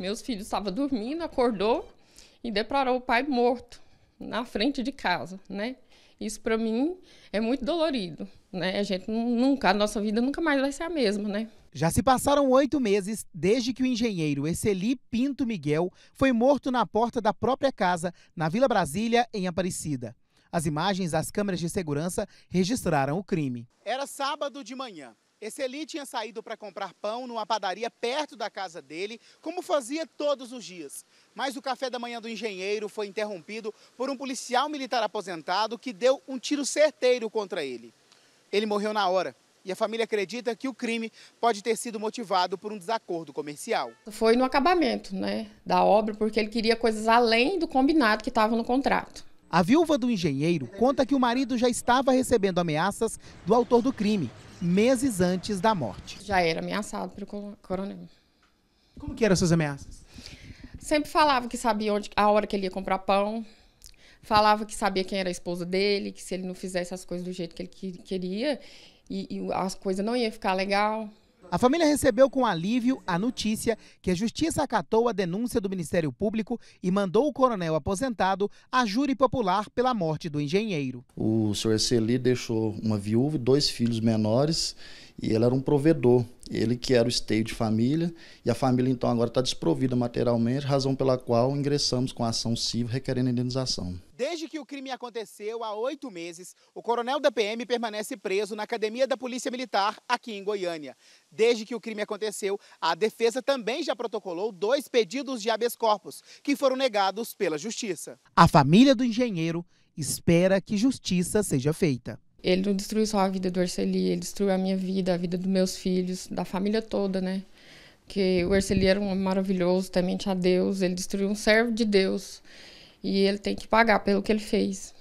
Meus filhos estavam dormindo, acordou e deparou o pai morto na frente de casa, né? Isso para mim é muito dolorido, né? A gente nunca, a nossa vida nunca mais vai ser a mesma, né? Já se passaram oito meses desde que o engenheiro Esseli Pinto Miguel foi morto na porta da própria casa, na Vila Brasília, em Aparecida. As imagens das câmeras de segurança registraram o crime. Era sábado de manhã. Exceli tinha saído para comprar pão numa padaria perto da casa dele, como fazia todos os dias. Mas o café da manhã do engenheiro foi interrompido por um policial militar aposentado que deu um tiro certeiro contra ele. Ele morreu na hora. E a família acredita que o crime pode ter sido motivado por um desacordo comercial. Foi no acabamento né, da obra, porque ele queria coisas além do combinado que estava no contrato. A viúva do engenheiro conta que o marido já estava recebendo ameaças do autor do crime, meses antes da morte. Já era ameaçado pelo coronel. Como que eram suas ameaças? Sempre falava que sabia onde, a hora que ele ia comprar pão, falava que sabia quem era a esposa dele, que se ele não fizesse as coisas do jeito que ele queria, e, e as coisas não iam ficar legal. A família recebeu com alívio a notícia que a justiça acatou a denúncia do Ministério Público e mandou o coronel aposentado a júri popular pela morte do engenheiro. O senhor Celi deixou uma viúva e dois filhos menores e ele era um provedor. Ele que era o esteio de família, e a família então agora está desprovida materialmente, razão pela qual ingressamos com a ação civil requerendo indenização. Desde que o crime aconteceu, há oito meses, o coronel da PM permanece preso na Academia da Polícia Militar, aqui em Goiânia. Desde que o crime aconteceu, a defesa também já protocolou dois pedidos de habeas corpus, que foram negados pela Justiça. A família do engenheiro espera que justiça seja feita. Ele não destruiu só a vida do Urseli, ele destruiu a minha vida, a vida dos meus filhos, da família toda, né? Que o Urseli era um homem maravilhoso, temente a Deus, ele destruiu um servo de Deus. E ele tem que pagar pelo que ele fez.